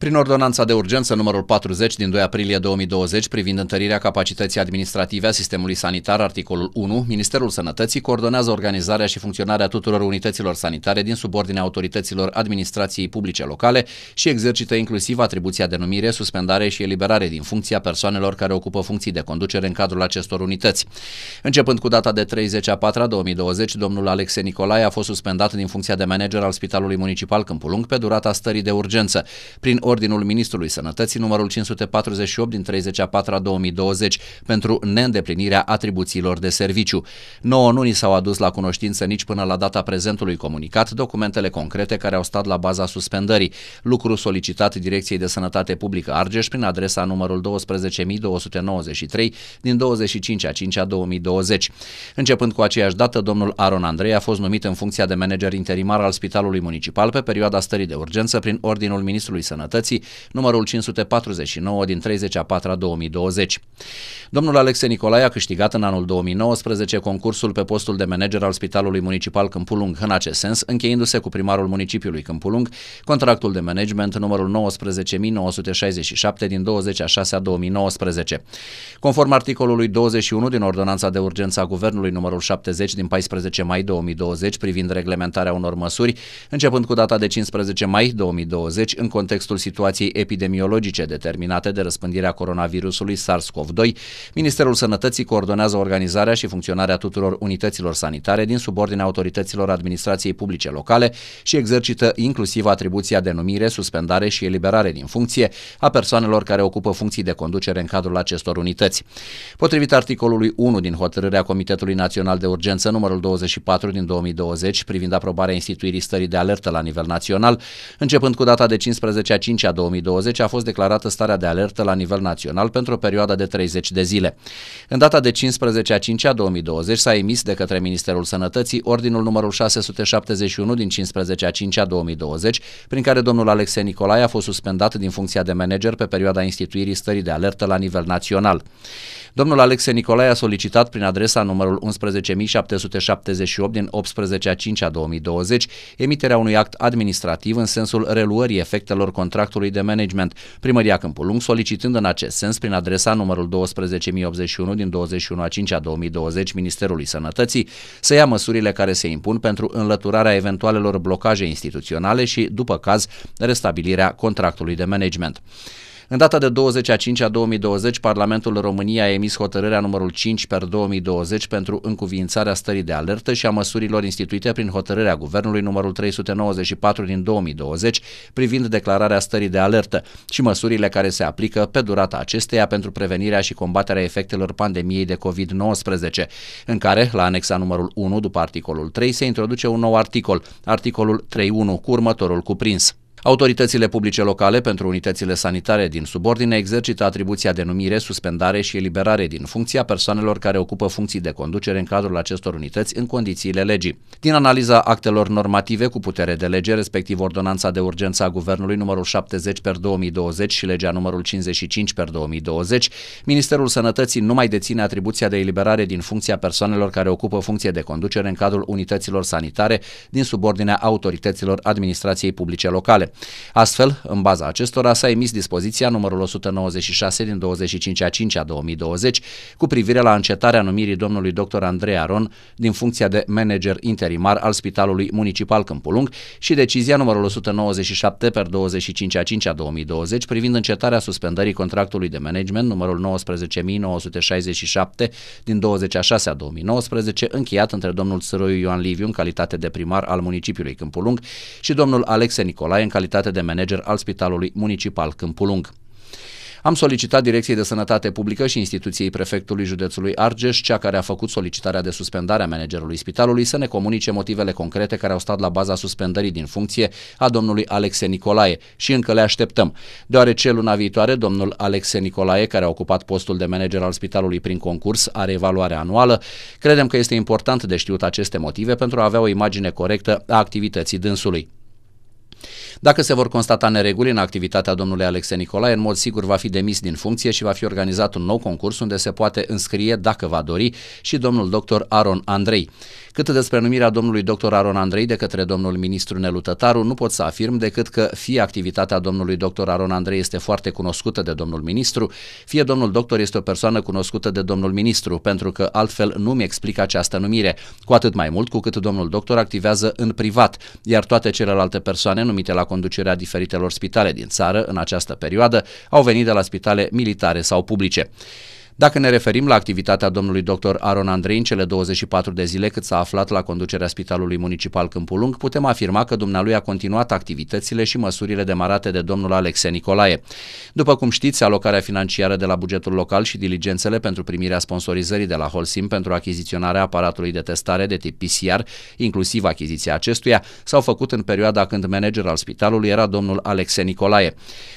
Prin ordonanța de urgență numărul 40 din 2 aprilie 2020 privind întărirea capacității administrative a sistemului sanitar, articolul 1, Ministerul Sănătății coordonează organizarea și funcționarea tuturor unităților sanitare din subordinea autorităților administrației publice locale și exercită inclusiv atribuția de numire, suspendare și eliberare din funcția persoanelor care ocupă funcții de conducere în cadrul acestor unități. Începând cu data de 30 a 4 -a 2020, domnul Alexe Nicolae a fost suspendat din funcția de manager al Spitalului Municipal Câmpulung pe durata stării de urgență. Prin Ordinul Ministrului Sănătății numărul 548 din 34 a 2020 pentru neîndeplinirea atribuțiilor de serviciu. Nouă nu ni s-au adus la cunoștință nici până la data prezentului comunicat documentele concrete care au stat la baza suspendării, lucru solicitat Direcției de Sănătate Publică Argeș prin adresa numărul 12.293 din 25 a 5 a 2020. Începând cu aceeași dată, domnul Aron Andrei a fost numit în funcția de manager interimar al Spitalului Municipal pe perioada stării de urgență prin Ordinul Ministrului Sănătății Libertății, numărul 549 din 30 a 4 a 2020. Domnul Alexe Nicolae a câștigat în anul 2019 concursul pe postul de manager al Spitalului Municipal Câmpulung. În acest sens, încheindu se cu primarul municipiului Câmpulung, contractul de management numărul 19.967 din 20 a 6 a 2019. Conform articolului 21 din Ordonanța de Urgență a Guvernului numărul 70 din 14 mai 2020 privind reglementarea unor măsuri, începând cu data de 15 mai 2020, în contextul situației situației epidemiologice determinate de răspândirea coronavirusului SARS-CoV-2, Ministerul Sănătății coordonează organizarea și funcționarea tuturor unităților sanitare din subordinea autorităților administrației publice locale și exercită inclusiv atribuția de numire, suspendare și eliberare din funcție a persoanelor care ocupă funcții de conducere în cadrul acestor unități. Potrivit articolului 1 din hotărârea Comitetului Național de Urgență numărul 24 din 2020 privind aprobarea instituirii stării de alertă la nivel național, începând cu data de 15 a 5-a 2020 a fost declarată starea de alertă la nivel național pentru o perioadă de 30 de zile. În data de 15 a 5-a 2020 s-a emis de către Ministerul Sănătății ordinul numărul 671 din 15 a 5-a 2020, prin care domnul Alexei Nicolae a fost suspendat din funcția de manager pe perioada instituirii stării de alertă la nivel național. Domnul Alexe Nicolae a solicitat prin adresa numărul 11.778 din 18 a 5 a 2020 emiterea unui act administrativ în sensul reluării efectelor contractului contractului de management. Primăria Câmpul Lung, solicitând în acest sens prin adresa numărul 12.081 din 21 a 5 a 2020 Ministerului Sănătății să ia măsurile care se impun pentru înlăturarea eventualelor blocaje instituționale și, după caz, restabilirea contractului de management. În data de 20 a 5 a 2020, Parlamentul României a emis hotărârea numărul 5 per 2020 pentru încuvințarea stării de alertă și a măsurilor instituite prin hotărârea Guvernului numărul 394 din 2020 privind declararea stării de alertă și măsurile care se aplică pe durata acesteia pentru prevenirea și combaterea efectelor pandemiei de COVID-19, în care, la anexa numărul 1, după articolul 3, se introduce un nou articol, articolul 3.1, cu următorul cuprins. Autoritățile publice locale pentru unitățile sanitare din subordine exercită atribuția de numire, suspendare și eliberare din funcția persoanelor care ocupă funcții de conducere în cadrul acestor unități în condițiile legii. Din analiza actelor normative cu putere de lege, respectiv ordonanța de urgență a Guvernului numărul 70 per 2020 și legea numărul 55 per 2020, Ministerul Sănătății nu mai deține atribuția de eliberare din funcția persoanelor care ocupă funcție de conducere în cadrul unităților sanitare din subordinea autorităților administrației publice locale. Astfel, în baza acestora s-a emis dispoziția numărul 196 din 25 a 5 a 2020 cu privire la încetarea numirii domnului dr. Andrei Aron din funcția de manager interimar al Spitalului Municipal Câmpulung și decizia numărul 197 per 25 a 5 a 2020 privind încetarea suspendării contractului de management numărul 19.967 din 26 a 2019 încheiat între domnul Sărăiu Ioan Liviu în calitate de primar al municipiului Câmpulung și domnul Alexe Nicolae în calitate calitate de manager al Spitalului Municipal Câmpul Lung. Am solicitat Direcției de Sănătate Publică și instituției prefectului județului Argeș, cea care a făcut solicitarea de suspendare a managerului spitalului, să ne comunice motivele concrete care au stat la baza suspendării din funcție a domnului Alexe Nicolae și încă le așteptăm, deoarece luna viitoare domnul Alexe Nicolae, care a ocupat postul de manager al spitalului prin concurs, are evaluare anuală. Credem că este important de știut aceste motive pentru a avea o imagine corectă a activității dânsului. Dacă se vor constata nereguli în activitatea domnului Alexe Nicolae, în mod sigur va fi demis din funcție și va fi organizat un nou concurs unde se poate înscrie, dacă va dori, și domnul dr. Aron Andrei. Cât despre numirea domnului dr. Aron Andrei de către domnul ministru Nelu Tătaru, nu pot să afirm decât că fie activitatea domnului dr. Aron Andrei este foarte cunoscută de domnul ministru, fie domnul doctor este o persoană cunoscută de domnul ministru, pentru că altfel nu-mi explic această numire, cu atât mai mult cu cât domnul doctor activează în privat, iar toate celelalte persoane numite la conducerea diferitelor spitale din țară în această perioadă au venit de la spitale militare sau publice. Dacă ne referim la activitatea domnului dr. Aron Andrei în cele 24 de zile cât s-a aflat la conducerea Spitalului Municipal Câmpul Lung, putem afirma că dumnealui a continuat activitățile și măsurile demarate de domnul Alexe Nicolae. După cum știți, alocarea financiară de la bugetul local și diligențele pentru primirea sponsorizării de la Holcim pentru achiziționarea aparatului de testare de tip PCR, inclusiv achiziția acestuia, s-au făcut în perioada când manager al spitalului era domnul Alexe Nicolae.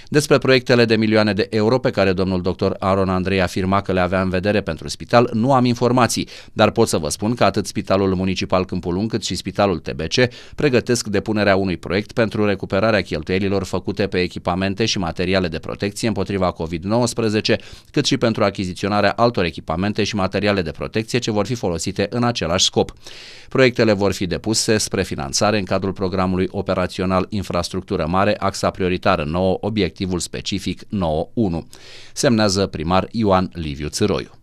Despre proiectele de milioane de euro pe care domnul dr. Aron Andrei afirma că le avea în vedere pentru spital, nu am informații, dar pot să vă spun că atât Spitalul Municipal Câmpul Lung cât și Spitalul TBC pregătesc depunerea unui proiect pentru recuperarea cheltuielilor făcute pe echipamente și materiale de protecție împotriva COVID-19, cât și pentru achiziționarea altor echipamente și materiale de protecție ce vor fi folosite în același scop. Proiectele vor fi depuse spre finanțare în cadrul programului operațional Infrastructură Mare, axa prioritară 9, obiectivul specific 9.1. Semnează primar Ioan Liviu radiocyroju.